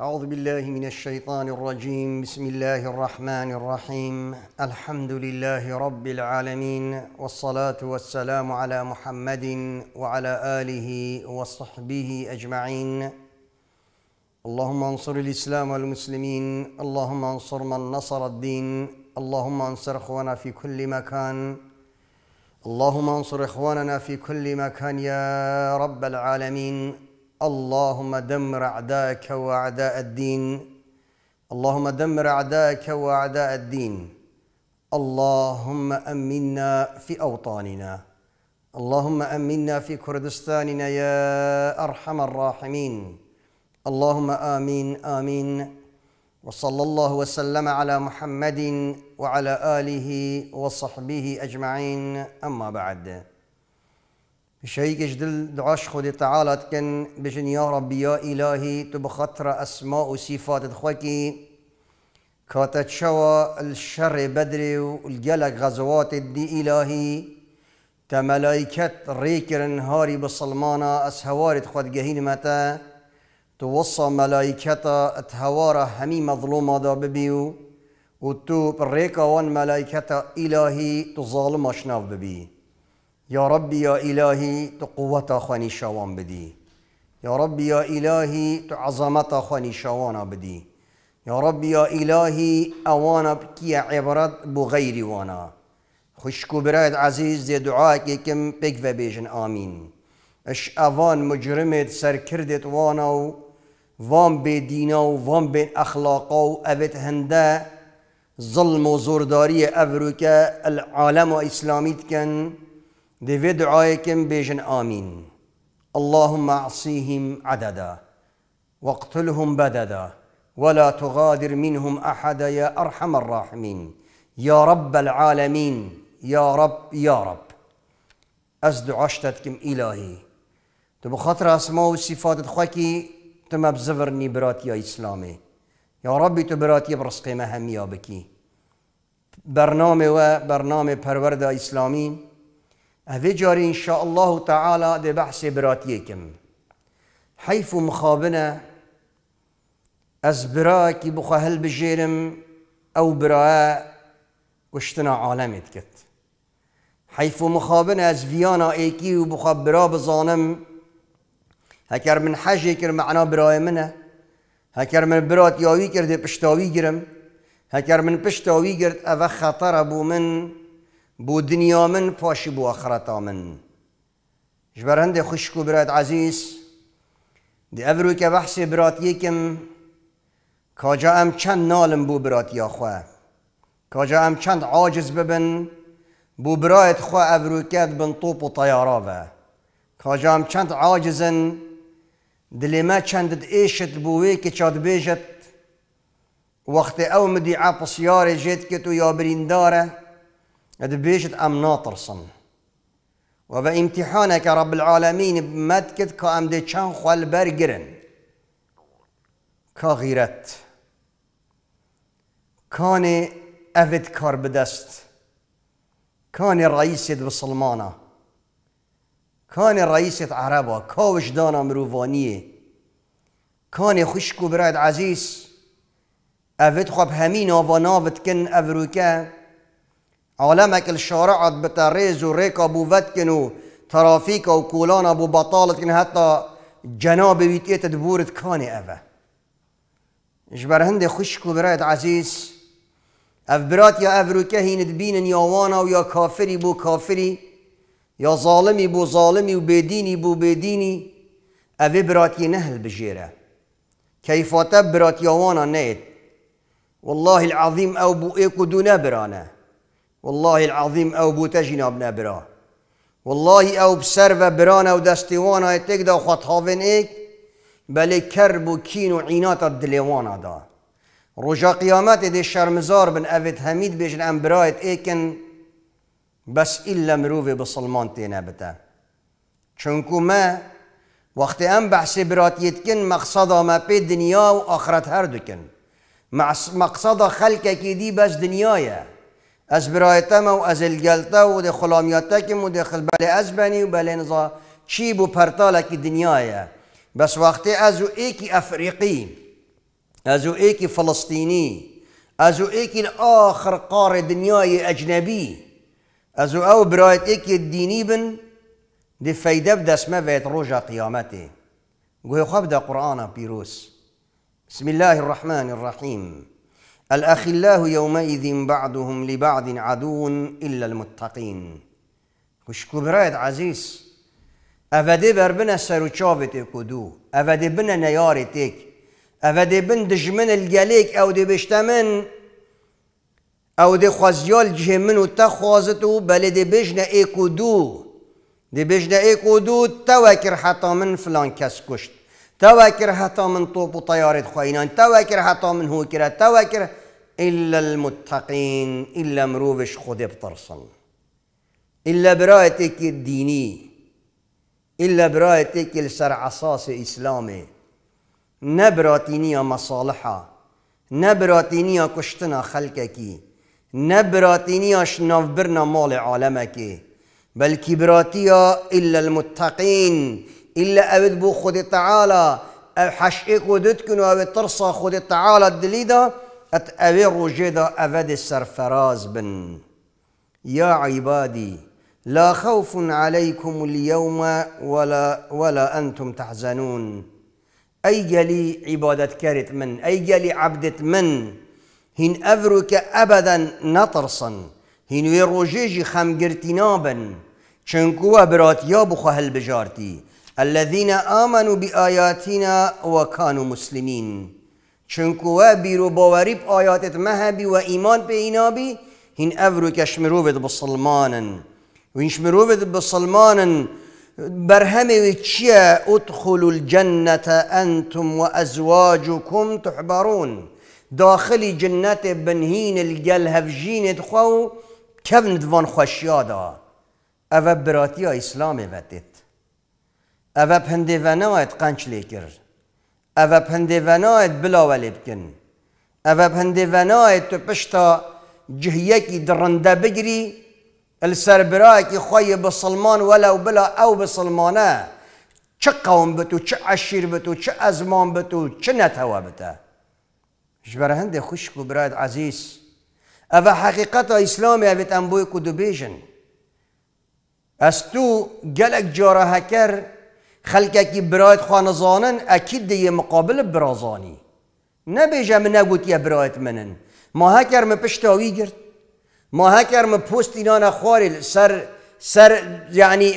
أعوذ بالله من الشيطان الرجيم بسم الله الرحمن الرحيم الحمد لله رب العالمين والصلاة والسلام على محمد وعلى آله وصحبه أجمعين اللهم انصر الإسلام والمسلمين اللهم انصر من نصر الدين اللهم انصر إخواننا في كل مكان اللهم انصر إخواننا في كل مكان يا رب العالمين اللهم دمر أعداءك وأعداء الدين اللهم دمر أعداءك وأعداء الدين اللهم أمنا في أوطاننا اللهم أمنا في كردستاننا يا أرحم الراحمين اللهم آمين آمين وصلى الله وسلم على محمد وعلى آله وصحبه أجمعين أما بعد شيك جدل دعاش خودي تعالى تكن بجن يا ربي يا إلهي تبخطر أسماء وصفات خوكي كاتت شوى الشر بدري والجلق غزوات الدي إلهي تملايكت ريكر نهاري بصلمانا أسهواري تخوات جهين متى توصى ملايكتا اتهوارا همي مظلومة دا ببيو وتوب ريكا وان ملايكتا إلهي تظالم أشناف ببيو یا ربی یا الهی تو قوت خو بدي بدی یا ربی یا الهی تو عظمت بدي يا بدی یا ربی یا الهی اوانا کی عبرت بو غیری وانا خوشکو برایت عزیز دی دعا که کم پیک و بیجن آمین اش اوان مجرمت سر کردت وانا و وان به دینا و وان به اخلاقا و اوت هنده ظلم و زورداری ابروکه العالم و اسلامیت کن دي دعائكم کم آمين اللهم اعصيهم عددا واقتلهم بددا ولا تغادر منهم احدا يا ارحم الراحمين يا رب العالمين يا رب يا رب از دعاشتت الهي تو بخاطر اسماء و صفات خواكي تم بزفرني براتي يا اسلامي يا ربي تو برات يبرس قيمه يا بكي برنامه و برنامه پرورده اسلامی هذي جاري إن شاء الله تعالى دي بحث براتيكم حيث مخابنة از براكي بخا هل بجيرم أو براء وشتنا عالمت كت حيث مخابنة از فيانا ايكي وبخا برا بظانم هكر من حاجة كر معنا براي منه هكر من برات ياوي كر دي پشتاوي گرم هكر من پشتاوي گرد اوه خطر ابو من بو دنیا من پاشی بو آخرتا من جبر خوشکو براد عزیز دی افرو که بحث برات یکم کاجا ام چند نالم بو برات یا خواه کاجا ام چند عاجز ببن بو برایت خواه افرو که بن طوب و طیارا و کاجا ام چند عاجزن دلی ما چند ایشت بوی که چاد بیجت وقت او مدیعه جد که تو یا برینداره دبيشة أم ناطرسن وبا امتحانك رب العالمين بمدكت كأم دي چان خوال برگرن كا غيرت كان أفد كار بدست كان رئيسة بسلمانة كان رئيسة عربة كاوش دانا مروفانية كان خشكو براد عزيز أفد خب همين آفا نافت كن أفروكا عالمك الشارعة بتريز وريكا بو فتكنو ترافيكا وكولانا بو بطالتكن حتى جناب ويتيت دبورت كاني أفا جبر هند خشكو برايت عزيز اف برات يا افروكه هين دبينن يا وانا ويا كافري بو كافري يا ظالمي بو ظالمي وبيديني بو بيديني اف برات نهل بجيره كيف كيفاته برات وانا نيت والله العظيم او بو ايكو دونا برانه والله العظيم او بوتجینا بنا برا والله او بسر و بران او دستيوانا های تک دا خود هاون ایک بله کرب و و دا رجا قيامات دي شرمزار بن اوید حمید بيجن ام برايت ايكن بس الا مروفي بسلمان تينا بتا چونكو ما وقت ام بحث برات يتكن مقصدا ما پی دنيا و آخرت هر دکن مقصد خلق بس دنيايا از برای تم و از الگلتا و ده خلامیات که و ده از بنی و بل نزا چی بو پرتال که دنیایه بس وقتی از او ایکی افریقی از او ایکی فلسطینی از او ایکی آخر قار دنیای اجنبی از او او برایت ایکی دینی بن دي فايدة بدس ما بيت رجا قيامته خب خبدا قرآن بيروس بسم الله الرحمن الرحيم الأخلاء يومئذ بعضهم لبعض عدو إلا المتقين وش كبرات عزيز أفدي بربنا سرو تشافتك ودو أفدي بنا نيارتك أفدي بن دجمن الجليك أو دي بشتمن أو دي خوزيال جهمن وتخوازتو بل دي بجنا إيكو دو دي بجنا إيكو دو توكر حتى من فلان كسكشت كشت تواكر حتى من طوب طيارة خوينان تواكر حتى من هو كره إلا المتقين إلا مروفش خود بطرصن إلا برايتك الديني إلا برايتك السر عصاص إسلامي نبراتينية مصالحة نبراتينية كشتنا خلقكي نبراتينية شنفبرنا مال عالمكي بل كبراتيا إلا المتقين إلا أبد بو خود تعالى أو حشئك ودتكن أو ترصى خود تعالى الدليدا أت أبي رجدا أبد السرفراز بن يا عبادي لا خوف عليكم اليوم ولا ولا أنتم تحزنون أي جلي عبادة كرت من أي جلي عبدة من هن أفرك أبدا نطرصا هن ويروجيجي خمجرتنابا نابا برات براتيا بخهل بجارتي الذين آمنوا بآياتنا وكانوا مسلمين چونکو و بیرو باوری با آیاتت مهبی و ایمان به اینا بی هین اورو کشمروبت بسلمانن و این برهمي وتشيا ادخلوا الجنة أنتم وأزواجكم تحبرون داخل جنة بنهين الجل هفجين دخو كفن دفن خشيادا أفا براتيا إسلامي فتت اوه و آید قنچ لیکر اوه پندیوانه آید بلاولی بکن اوه و آید تو پشتا جهیه کی درنده السر برای که خواهی بسلمان ولو بلا او بسلمانه چه قوم بتو چه عشیر بتو چه ازمان بتو چه نتوا بتا جبرهند هنده خوشک عزیز اوه حقیقت اسلامی اوه تنبوی کدو بیجن از تو گلک جاره هکر برایت خوان زانن اکید دی مقابل برازانی نەبێژە من یه برایت منن ما پشت پشتاوی گرد، ما هەکەرمە پوست اینان خوارێ سر سر یعنی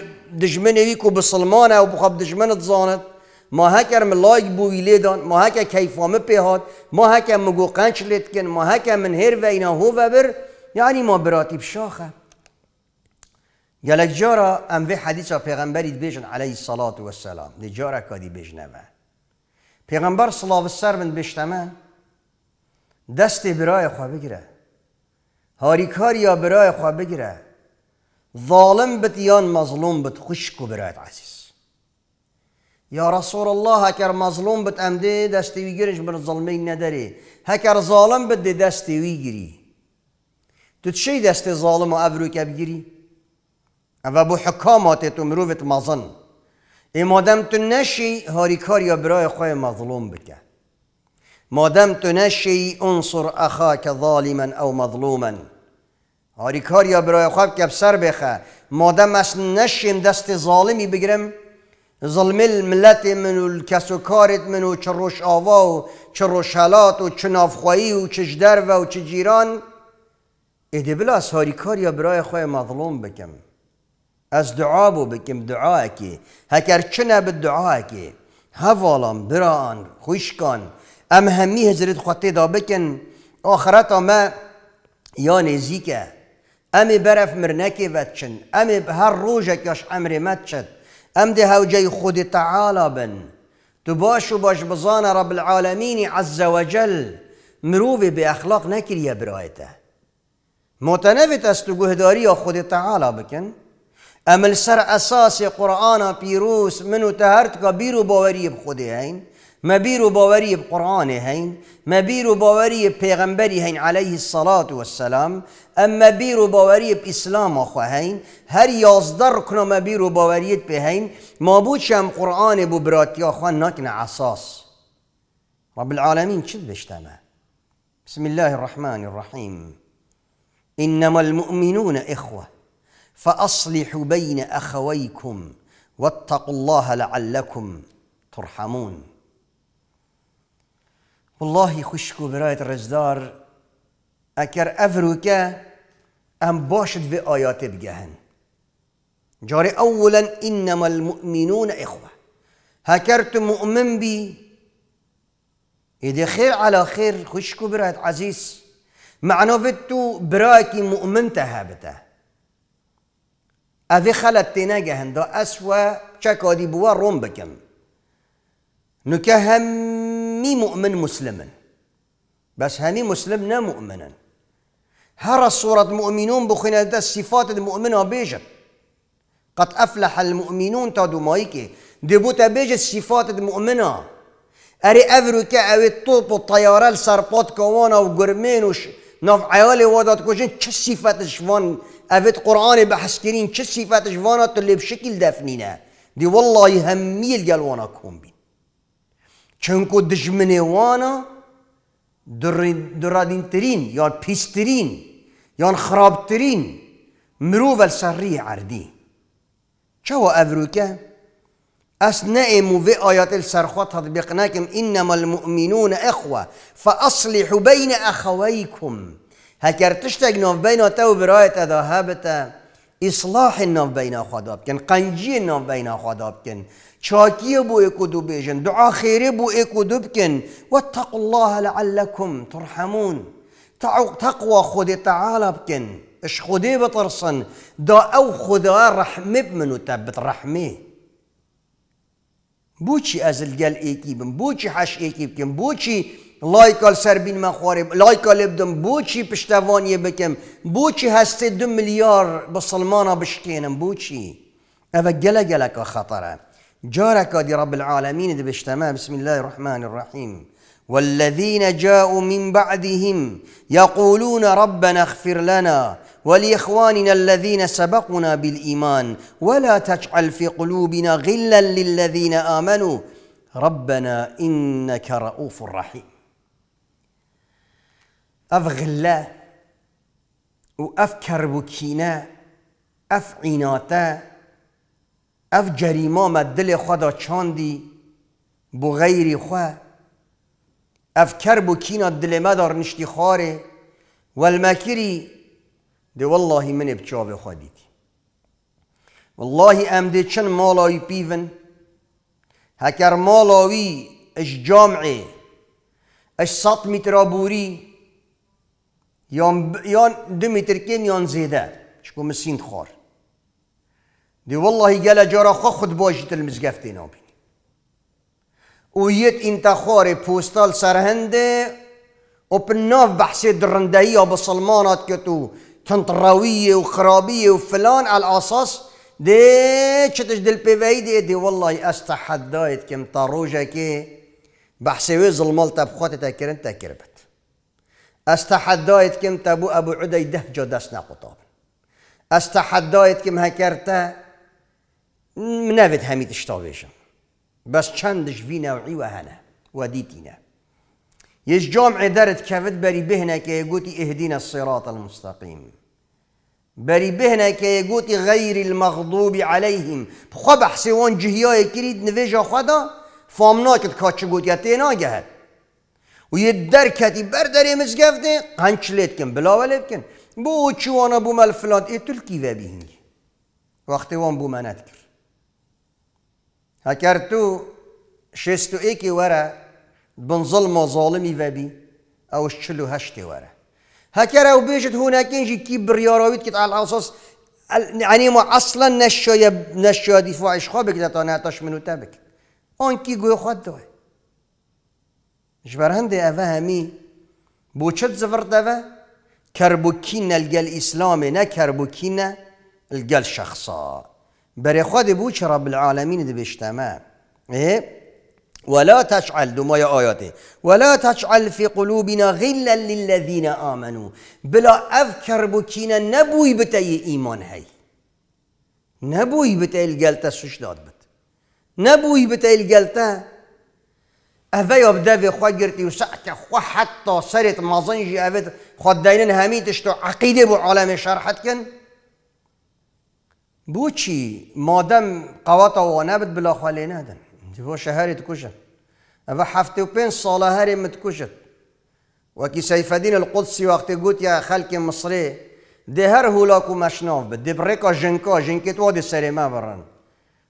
که و او و بخواب دجمنت زاند، ما هەکەرم لایک بوی لیدان ما هکر کیفامه پیهاد، ما هەکە گو قنچ لیدکن ما هکر من اینا هو و بر یعنی ما براتی بشاخه یلک جارا به حدیث پیغمبری بیشن علیه صلاة و السلام دی جارا کادی پیغمبر صلاة و سر من بیشتمه دست برای خواه بگیره هاریکار یا برای خواه بگیره ظالم بت یا مظلوم بت خوشکو برایت عزیز یا رسول الله هکر مظلوم بت امده دستی گیرش بر ظلمی نداری هکر ظالم بت دستی گیری تو چی دست ظالم و کب گیری؟ و بو حکامات تو مروفت مظن ای مادم تو نشی کار یا برای خواه مظلوم بکه مادم تو نشی انصر اخاک ظالما او مظلوما کار یا برای خواه که بسر بخه مادم از نشیم دست ظالمی بگرم ظلم الملت من و منو کارت من و چه روش آوا و چه روش حلات و چه نافخوایی و چه جدر و چه جیران ایده بلا از کار یا برای خواه مظلوم بکم از دعا بو بکم دعا که هکر چنه به دعا اکی هوالام بران خوشکان ام همی هزاری خطه دا بکن آخرتا ما یا نزیکه امی برف مرنکی وچن امی هر روزه کاش عمر متشد ام ده هوجه خود تعالی بن تو باش و باش بزان رب العالمین عز جل مروی به اخلاق نکریه برایته متنویت است تو گهداری خود تعالی بکن امل سر اساس قرآن پیروس منو تهرت کا بیرو باوری بخوده هین ما بیرو باوری بقرآن هین ما بیرو باوری پیغمبری هین علیه الصلاة والسلام اما بیرو باوری اسلام آخوا هین هر یازدر کنو ما بیرو باوریت به هین ما بوچم قرآن براتی آخوا ناکن عصاص رب العالمين چید بشتما بسم الله الرحمن الرحيم إنما المؤمنون إخوة فأصلحوا بين أخويكم واتقوا الله لعلكم ترحمون والله خشكو براية رزدار أكر أفروكا أم باشد في آيات بجهن جاري أولا إنما المؤمنون إخوة هكرت مؤمن بي إذا خير على خير خشكو براية عزيز معنى معنوفتو براكي مؤمن تهابته اوی خلط تینا گهن دا اسوا چکادی بوا روم بكم نكهم همی مؤمن مسلمن بس همی مسلم مؤمنا هر صورة مؤمنون بخنا دا الصفات المؤمنة بيجت قد أفلح المؤمنون تادو مايكي دي بوتا بيجت الصفات المؤمنة أري أفرو كأوي الطوب والطيارة السربات كوانا وقرمين وش نف عيالي وادات كوشين چه صفات شفان افت قرآن بحث كرين چه صفتش وانا طلب شکل دفنینه والله همی الگل وانا کن بین چونکو دشمن وانا ترين يان بيسترين يان خراب ترين مروف السري عردي شو افروكا افروکه أثناء موفي آيات السرخوة تطبيقناكم إنما المؤمنون إخوة فأصلحوا بين أخويكم هەکەر تشتێک نۆڤبینەوە و تو براية ئیسلاحی إصلاح نوف بينه قەنجی قنجي خوادا بکەن چاکیە شاكي بو و دوو بێژن دوعاخێرێ بو ئێک دوبكن واتقوا الله لعلكم ترحمون تقوى خودي تعالى بكن اش خودي بطرصن دا او خدا رحمة منو تبت رحمه بوشي ازل الگل ايكيبن بم بوچی حش ایکی بکن لایکال سربين من خوارم لایکال بدم بوشي پشتوانی بکم بوشي هست دو میلیار بسلمانا بشکینم بوشي اوه گله گله که خطره جارك دي رب العالمين دي بشتما بسم الله الرحمن الرحيم والذين جاءوا من بعدهم يقولون ربنا اغفر لنا ولإخواننا الذين سبقنا بالإيمان ولا تجعل في قلوبنا غلا للذين آمنوا ربنا إنك رؤوف رحيم أفغلا وأفكر بكينا اف عناته اف جریمه دل خدا چاندي بو غیری خوا أفكر بكينا دل مدار نشتي خاري والمکری دي والله من بجاب خودیتی والله ام دي چن مالاوي پیون هكر مالاوي اش جامعي اش سات مترابوري يوم ب... يون دمي تركين يون زيدان شكون مسين خور دي والله قال جرا خد بوجت المزقفتين بيني ويت انت خوري بوستال سرهندي وبالنوف بحسيد الرندهية بصلمانات كتو تنطراوية وخرابية وفلان على الأساس دي تشتش دل دي, دي والله استحدايت كم طاروجة كي ويز ظلمالتا بخوتي تاكرن تاكربت استحدايت كم تبو ابو عدي ده جو دسنا قطاب استحدايت كم هكرتا منافد هميت اشتاويشا بس چندش في نوعي وهنا وديتنا يش جامع درت كفت بري بهنا كي يقولي اهدينا الصراط المستقيم بري بهنا كي غير المغضوب عليهم خب حسيوان جهيا كريد نفيجا خدا فامناكت كاتش قوتي تينا جهت ويدر كتي بردري مزقفدي هنشليتكن بلا ولكن بو تشي وانا بو مال فلان اي تركي فابيهنجي وقتي وان بو ما نذكر هكرتو شستو ايكي ورا بنظلم ظالمي فابي او شلو هشتي ورا هكرا وبيجت هناك يجي كبر يا راويت كت على الاساس يعني ما اصلا نشا نشا دفاع شخابك ده تا نهتاش منو تبك آن کی گوی خود دوه ji هندي hindê eve hemî چت زفر دەve kerbûkîne li gel îslamê ne kerbûkîne li gel şexsa berê رب العالمين çi rebil ايه ولا تجعل دمايا آياتي ولا تجعل في قلوبنا غلا للذين آمنوا بلا أفكر بكينا نبوي بتأي إيمان هاي نبوي بتأي الجلتة سجدات بت نبوي بتأي الجلتة اوی ابدوی خواه گرتی و سعت خواه حتی سرت مازنجی اوید خواه دینن همیتش تو عقیده بو عالم شرحت کن بو چی مادم قواتا و نبت بلا خواه لی ندن بو شهری تکوشن اوه هفته و پین ساله هری متکوشن وكي سيف الدين القدسي وقت قلت يا خلق مصري دي هر هولاكو مشنوف بدي بريكا جنكا جنكت ودي سري ما برن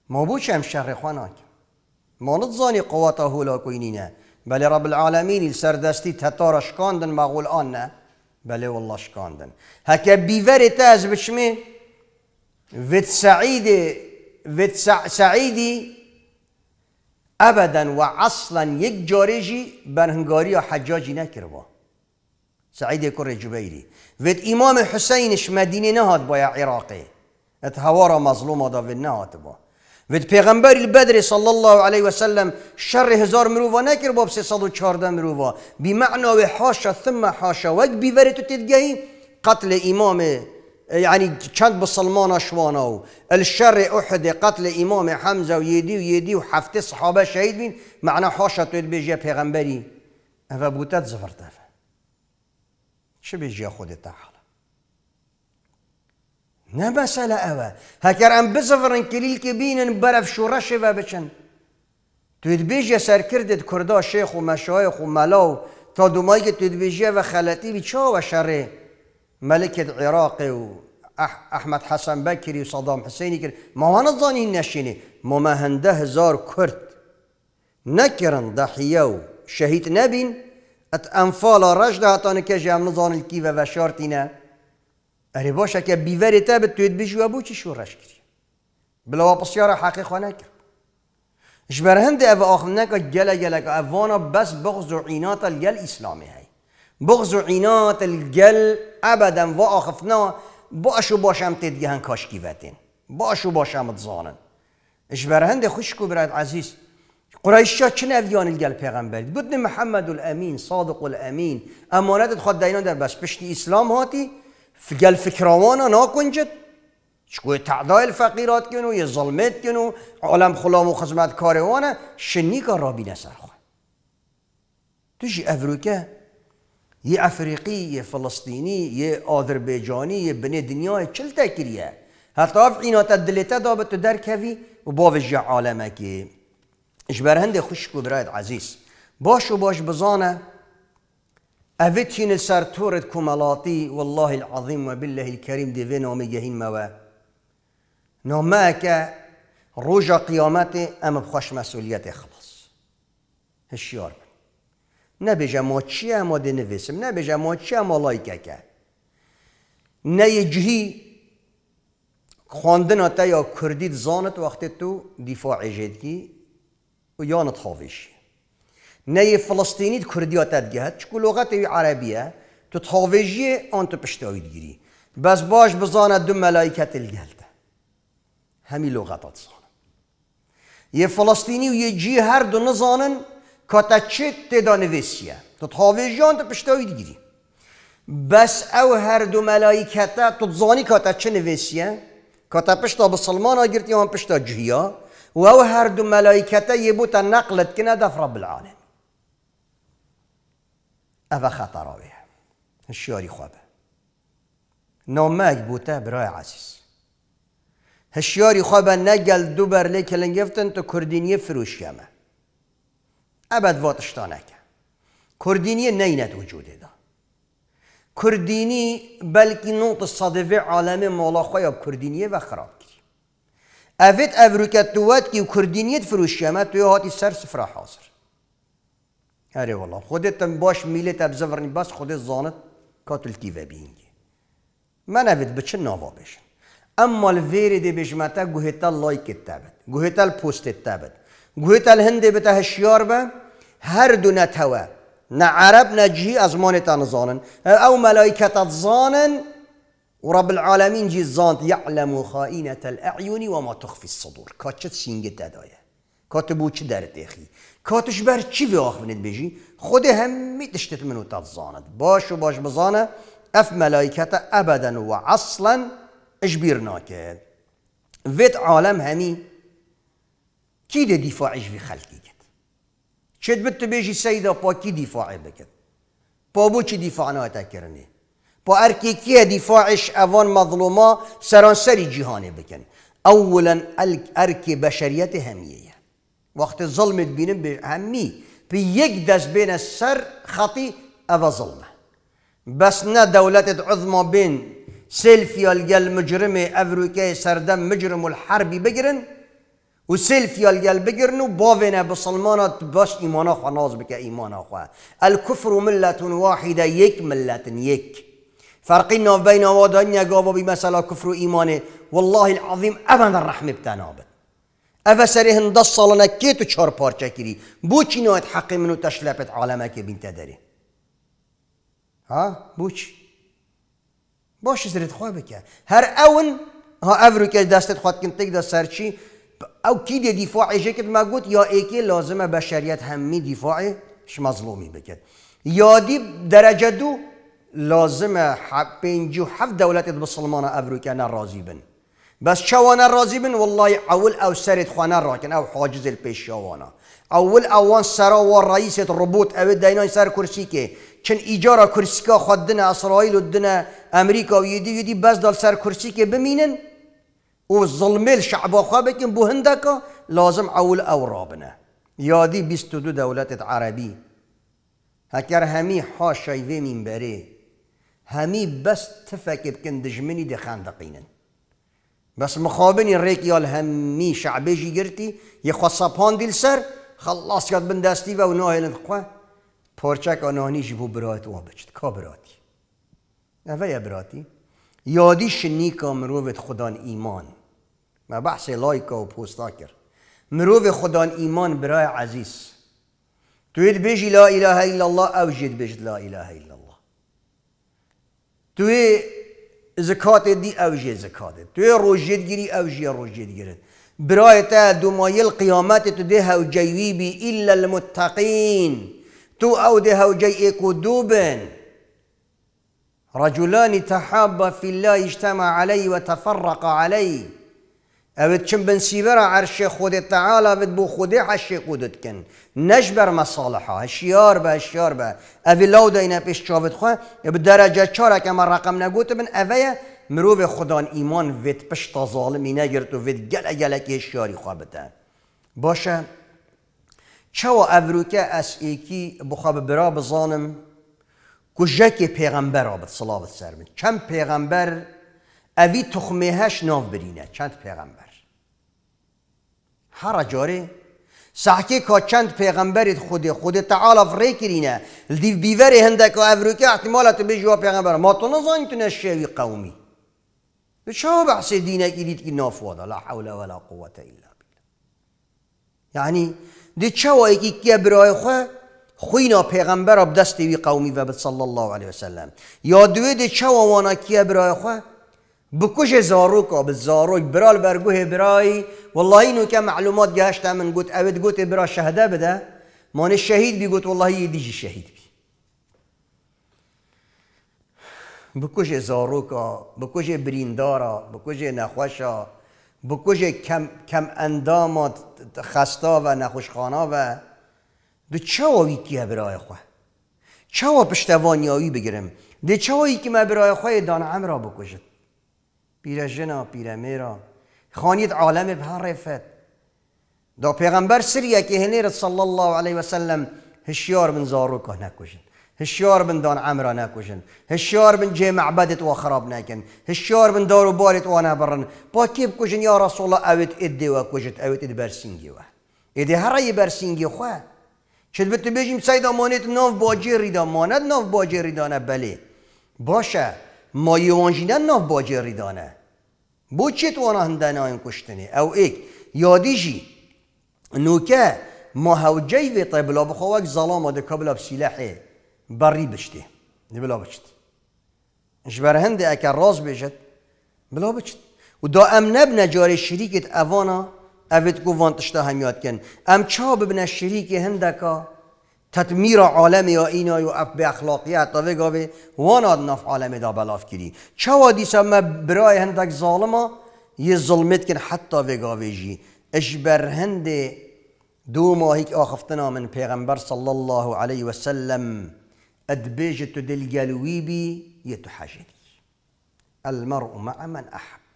ما بوش ام شر خواناك ما نتزانی قوات هولا کوینینه بله رب العالمین سردستی تتارا شکاندن مغول آن نه بله والله شکاندن هکه بیور تا از بشمي ویت سعيدي ویت سعیدی ابدا و اصلا یک جارجی برهنگاری یا حجاجی نکروا سعید کر جبیری ویت امام حسینش مدینه نهاد با عراقی ات هوارا مظلوم دا و نهاد با ود پیغمبر البدر صلى الله عليه وسلم شر هزار مروفا نکر باب 314 مروه بی معنا و حاشا ثم حاشا وک بیوری تو تدگهی قتل امام يعني چند بسلمان شوانو الشر احد قتل امام حمزه ويدي ويدي وحفتي صحابه شهيد مين معنى حاشا تود بيجي پیغمبری افا بوتات زفرتها شو بيجي خود تحا أوا نەمەسەلە ئەوە هەکەر ئەم بزڕن کلیلکی بینن بەرەف شوڕەشەوە بچن توێبێژە سەرکردت کووردا شێخ و مەشایخ شيخ مەلا و تا دومایکە توێبێژیەوە خەلەتیوی چاوە شەڕێ مەلکت عێراقی و ئەحمد حەسەن بەکری و سەدام حسینی کرد ماوانە زانین نەشینی ما هزار کورد نەکردن دەحیە و شەهید نەبین ئەت ئەمفاڵە ڕەشدا هاتانەکە ژیان نزانل کیوە بە شارتینە اره باشه که بیوری تا به توید بیشو ابو چی شورش کری بلا پسیار حقیق خواه اش جبر هند او آخر جل گل گل اوانا بس بغض و عینات الگل اسلامی هی بغض و عینات الگل ابدا و آخفنا باشو باشم تدگهن کاش کیوتین باشو باشم اش جبر هند کو برات عزیز قریش چه نویان الگل پیغمبری؟ بودن محمد الامین صادق الامین امانت خود دینان در بس پشتی اسلام هاتی گل نا ناکنجد چکوی تعدای الفقیرات کنو یه ظلمت کنو عالم خلام و خزمت کاروانه شنی کار را بینه سرخواه توشی روکه یه افریقی یه فلسطینی یه آذربایجانی یه بنی دنیا چل تکریه حتی اینا تدلیته دا به تو درکوی و باوجه عالمه که اجبرهند خوش عزیز باش و باش بزانه اوه چین سر تورت کمالاتی والله العظیم و بالله الکریم دیوه نامه گهین موا نامه که روژا قیامت ام بخوش مسئولیت خلاص هشیار من نبیجه ما چیه ما دی نویسم نبیجه ما چیه ما لایکه که نه جهی خواندن تا یا کردید زانت وقتی تو دفاع جدگی و یانت خواهش نه نی فلسطینی ها تدگهت چکو لغت عربیه تو تاویجی آن تو پشتاوید گیری بس باش بزانه دو ملائکت الگلده همی لغتات زانه یه فلسطینی و یه جی هر دو نزانن کاتا چه تدا نویسیه تو تاویجی آن تو پشتاوید گیری بس او هر دو ملائکت تو زانی کاتا چه نویسیه کاتا پشتا بسلمان ها گرتی هم پشتا جهیا و او هر دو ملائکت یه بوتا نقلت کنه دفر رب ئەە خەتەڕاوێ هەشیاری خوابە نامەک بووتە برای عسیس هەشیاری خوا بە نەگەل دووبەر لێ کەلنگفتن تو ابد فروشیەمە ئەبەت أبد واتشتانك کوردینیە نەینەت وجوده کوردینی بەلکی نوت عالم عاالەمی مۆڵاخۆی یا و خراب کری کرد اوید روکت تووەتکی و کردینیت فروشیمه توی هاتی سر سفره حاضر اري والله خودت باش ميلت ابزفرني بس خود زانت كاتل كيفا بينجي ما نفت بچه نوا بشن اما الفيري دي بجمتا جهتا لایک التابت جهتا البوست التابت جهتا الهندي بتا هشيار با هر دو نتوا از نجي ازمان زانن او زانن و ورب العالمين جي زانت يعلم خائنة الأعين وما تخفي الصدور كاتشت سينجت أدايا كاتبو چه درد اخي کاتش بر چی وی آخوند بجی خود همی تشتت منو تتزاند باش و باش بزانه اف ملائکت ابدا و اصلا اجبیر ناکد ویت عالم همی کی ده دفاعش وی خلقی کد چت بت بجی سیدا پا کی دفاع بکد پا بو چی دفاع ناتا کرنه پا ارکی کی دفاعش اوان مظلوما سری جهانه بکن اولا ارکی بشریت همیه وقت الظلم بينم بهميه بيقدس بين السر خطي أفا ظلمة بس نا دولة عظمى بين سيلفيا الجا المجرمة أفريكي سردم مجرم والحربي بجرن وسيلفيا الجا بجرن وبوفنا بصلمانة باش إيمانا خوا ناز بك إيمانا خوا الكفر ملة واحدة يك ملة يك فرقنا بين وادنيا قابا بمسألة كفر إيمانه والله العظيم أبدا الرحمة بتنابت اوه سری هنده سالانه که تو چار پارچه کری بو چی نایت حقی منو تشلپت عالمه که بینت داری ها بو چی باش زرد خواه بکن هر اون ها او رو که دستت خواهد کن تک دست سرچی او کی دی دفاع جکت ما گوت یا ایکی لازمه بشریت همی دفاعش مظلومی بکن یادی درجه دو لازمه پنج و هفت دولت رو که نرازی بن بس شوانا راضي بن والله اول او سرد خوانا راكن او حاجز البيش شوانا اول اوان سرا و رئيس الروبوت او دينان سر كرسي كي چن ايجارا كرسي خود دنا اسرائيل ودنا امريكا ويدي يدي بس دال سر كرسي كي بمينن و ظلمل شعب خابكن بو هندكا لازم اول او رابنا يادي دو دولت عربي هكر همي حاشا يوه من بري همي بس تفك بكن دجمني دخان دقينن بس مخابن الريك يال همي شعبي جي جرتي يخصا باندي السر خلاص ياد بن داستي و ناهلن قوة پرچك آناني جيبو برات وابجد كا براتي اوه يا براتي یادی شنی که مروف خدان ايمان ما بحث لايكا و پوستا کرد مروف خدان ایمان برای عزیز توید بيجي لا اله الا الله اوجید بيجي لا اله الا الله توی زکات دی اوجی زکات تو روجید گیری اوجی روجید گیرد برای تا مایل قیامت تو ده جیوی بی الا المتقین تو او ده جی اکو دوبن رجلان تحاب في الله اجتمع و وتفرق علی اوید چم بن سیبر عرش خود تعالی اوید بو خود حشی خودت کن نش بر مصالحا هشیار به هشیار به اوی لو اینا پیش چاوید خواه اب درجه چار که من رقم نگوت بن اوید مروف خدا ایمان وید پشت ظالمی نگرد و وید گل اگل اکی هشیاری خواه بده باشه چوا اوروکه از ایکی بخواب برا بزانم کجکی پیغمبر آبد صلاوت سر بید چند پیغمبر اوی تخمه هش ناو برینه چند پیغمبر هر جاره سحکی که چند پیغمبرید خود خود تعالی فری کرینه دیو بیوری هندک و افروکی احتمالا به جواب پیغمبر ما تو نزانی تو نشوی قومی چه بحث دینه کی که نافواده لا حول ولا قوة الا بالله یعنی دی وای که که برای خواه خوینا پیغمبر اب دست وی قومی و صلی الله علیه وسلم یا دوی دی چوا وانا که برای خواه بکش زاروکا به زاروک برال برگوه برای والله اینو که معلومات گهشت من گوت اوید گوت برا شهده بده مانه شهید بی گوت والله یه دیجی شهید بی بکش زاروکا بکش بریندارا بکش نخوشا بکش کم, کم اندامات خستا و نخوشخانا و دو چاوی کیه برای خواه چاو پشتوانیاوی بگیرم دو چاوی که ما برای خواه دان را بکوشت؟ پیره جنا پیره میرا خانید عالم به هر رفت دا پیغمبر سریه که هنیر صلی الله علیه و سلم هشیار من زارو که نکشن هشیار من دان عمرا نکشن هشیار من جه معبدت و خراب نکن هشیار من دارو بارت و نبرن با کی بکشن یا رسول الله اوت ادی و کشت اوت اد برسینگی و ادی هر ای برسینگی خواه چه بتو بجیم سید امانت ناف باجی ریدان ماند ناف باجی ریدانه بله باشه ما یوانجینا ناف باجری دانه بو چه تو هنده هندن آین کشتنی او ایک یادی نوکه ما هاو جیوی طای بلا بخواهک ظلام آده کبلا بسیلحه بری بشته بلا بچت جبر هنده اکر راز بشت بلا بچت و دا ام نب نجار شریکت اوانا اوید گوان تشتا همیاد کن ام چا ببنه شریک هندکا تدمیر عالم یا اینا یا به اخلاقیت تا بگاوی واناد نف عالم دا بلاف کری چه دیسا ما برای هندک ظالما یه ظلمت کن حتی بگاوی جی اش بر هند دو ماهی که آخفتنا من پیغمبر صلی الله علیه و سلم ادبیج تو دلگلوی بی یه تو حاجه المرء مع من احب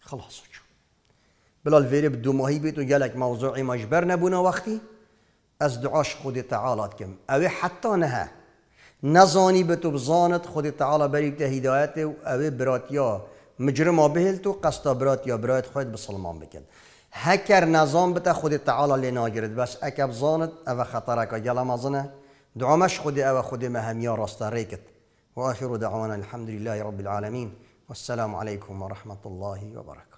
خلاص بلا الفيري بدو ماهي بيتو قالك موضوعي مجبرنا بنا وقتي از دعاش خود تعالی کم او حتی نه نزانی به تو بزانت خود تعالی بری ده هدایت و اوه براتیا مجرم بهل تو قصد برات یا برات خود بسلمان بکن هکر نظام بتا خود تعالی لی ناگرد بس اکب زانت او خطرک یلا مزنه دعامش خود او خود مهمیا راست ریکت وآخر دعوانا الحمد لله رب العالمين والسلام عليكم ورحمة الله وبركاته